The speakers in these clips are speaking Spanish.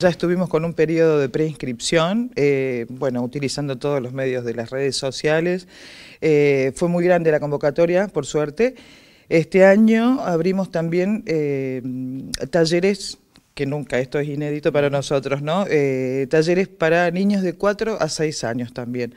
Ya estuvimos con un periodo de preinscripción, eh, bueno, utilizando todos los medios de las redes sociales. Eh, fue muy grande la convocatoria, por suerte. Este año abrimos también eh, talleres, que nunca esto es inédito para nosotros, ¿no? talleres para niños de 4 a 6 años también.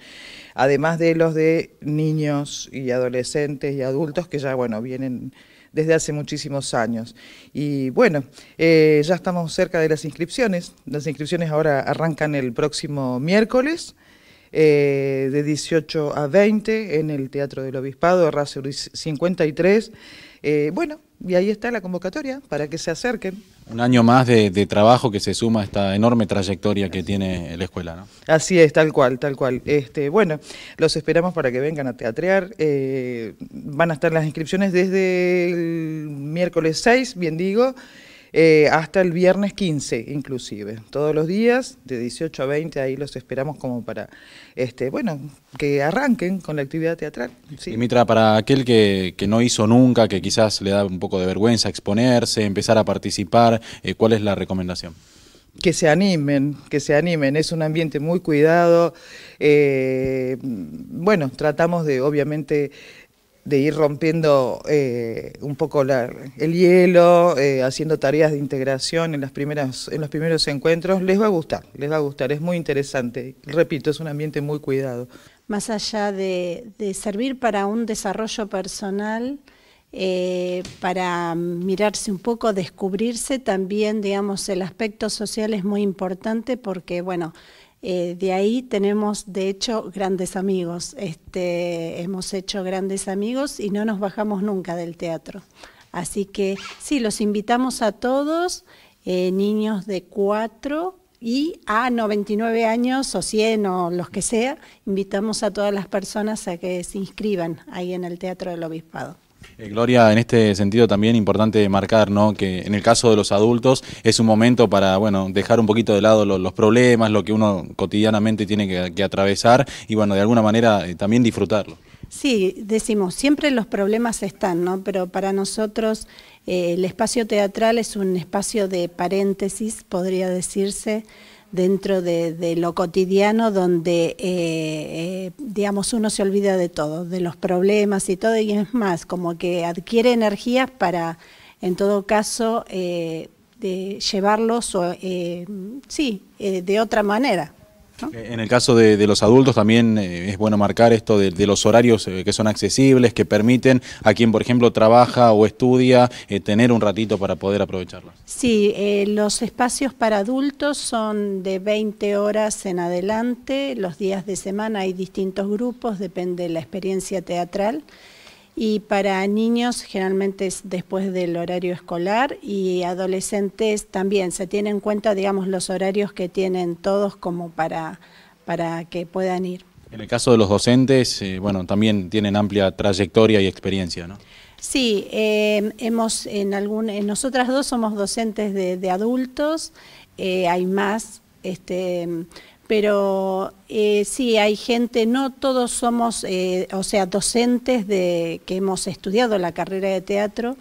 Además de los de niños y adolescentes y adultos que ya, bueno, vienen desde hace muchísimos años. Y bueno, eh, ya estamos cerca de las inscripciones. Las inscripciones ahora arrancan el próximo miércoles. Eh, de 18 a 20 en el Teatro del Obispado, Raza 53. Eh, bueno, y ahí está la convocatoria para que se acerquen. Un año más de, de trabajo que se suma a esta enorme trayectoria que tiene la escuela, ¿no? Así es, tal cual, tal cual. Este, bueno, los esperamos para que vengan a teatrear. Eh, van a estar las inscripciones desde el miércoles 6, bien digo. Eh, hasta el viernes 15 inclusive, todos los días, de 18 a 20, ahí los esperamos como para, este, bueno, que arranquen con la actividad teatral. Sí. Y Mitra, para aquel que, no hizo nunca, que quizás le da un poco de vergüenza exponerse, empezar a participar, eh, ¿cuál es la recomendación? que se animen, que se animen. Es un ambiente muy cuidado. Eh, bueno, tratamos de, obviamente, de ir rompiendo eh, un poco el hielo, eh, haciendo tareas de integración en, las primeras, en los primeros encuentros, les va a gustar, les va a gustar, es muy interesante. Repito, es un ambiente muy cuidado. Más allá de, servir para un desarrollo personal, eh, para mirarse un poco, descubrirse, también, digamos, el aspecto social es muy importante porque, bueno, eh, de ahí tenemos, de hecho, grandes amigos. Este, hemos hecho grandes amigos y no nos bajamos nunca del teatro. Así que sí, los invitamos a todos, eh, niños de 4 y a 99 años o 100 o los que sea, invitamos a todas las personas a que se inscriban ahí en el Teatro del Obispado. Eh, Gloria, en este sentido también importante marcar, ¿no? Que en el caso de los adultos es un momento para, bueno, dejar un poquito de lado los, problemas, lo que uno cotidianamente tiene que, atravesar y, bueno, de alguna manera eh, también disfrutarlo. Sí, decimos, siempre los problemas están, ¿no? Pero para nosotros eh, el espacio teatral es un espacio de paréntesis, podría decirse, dentro de, lo cotidiano donde, eh, eh, digamos, uno se olvida de todo, de los problemas y todo, y es más, como que adquiere energías para, en todo caso, eh, de llevarlos, sí, de otra manera. Eh, en el caso de, los adultos también eh, es bueno marcar esto de, los horarios eh, que son accesibles, que permiten a quien, por ejemplo, trabaja o estudia tener un ratito para poder aprovecharlo. Sí, los espacios para adultos son de 20 horas en adelante, los días de semana hay distintos grupos, depende de la experiencia teatral y para niños generalmente es después del horario escolar y adolescentes también se tienen en cuenta, digamos, los horarios que tienen todos como para, para que puedan ir. En el caso de los docentes, eh, bueno, también tienen amplia trayectoria y experiencia, ¿no? Sí, eh, hemos en algún, nosotras dos somos docentes de, adultos, eh, hay más este, pero eh, sí, hay gente, no todos somos, eh, o sea, docentes de que hemos estudiado la carrera de teatro,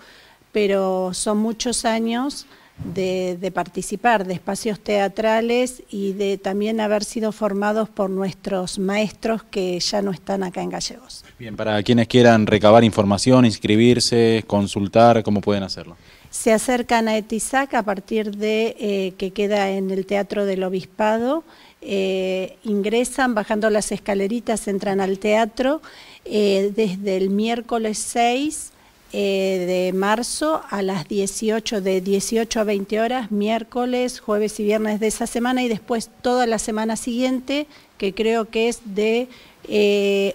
pero son muchos años de, participar de espacios teatrales y de también haber sido formados por nuestros maestros que ya no están acá en Gallegos. Bien, para quienes quieran recabar información, inscribirse, consultar, ¿cómo pueden hacerlo? Se acercan a Etisac a partir de eh, que queda en el Teatro del Obispado. Eh, ingresan bajando las escaleritas, entran al teatro. Eh, desde el miércoles 6 eh, de marzo a las 18, de 18 a 20 horas, miércoles, jueves y viernes de esa semana y después toda la semana siguiente, que creo que es de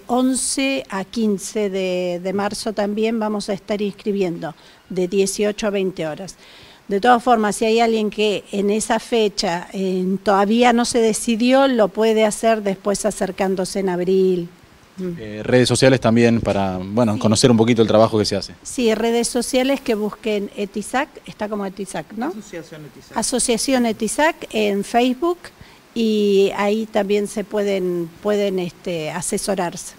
11 eh, a 15 de, marzo también vamos a estar inscribiendo, de 18 a 20 horas. De todas formas, si hay alguien que en esa fecha eh, todavía no se decidió, lo puede hacer después acercándose en abril, Mm. Eh, redes sociales también para bueno conocer un poquito el trabajo que se hace. Sí, redes sociales que busquen ETISAC, está como ETISAC, ¿no? Asociación ETISAC. Asociación en Facebook y ahí también se pueden, pueden este, asesorarse.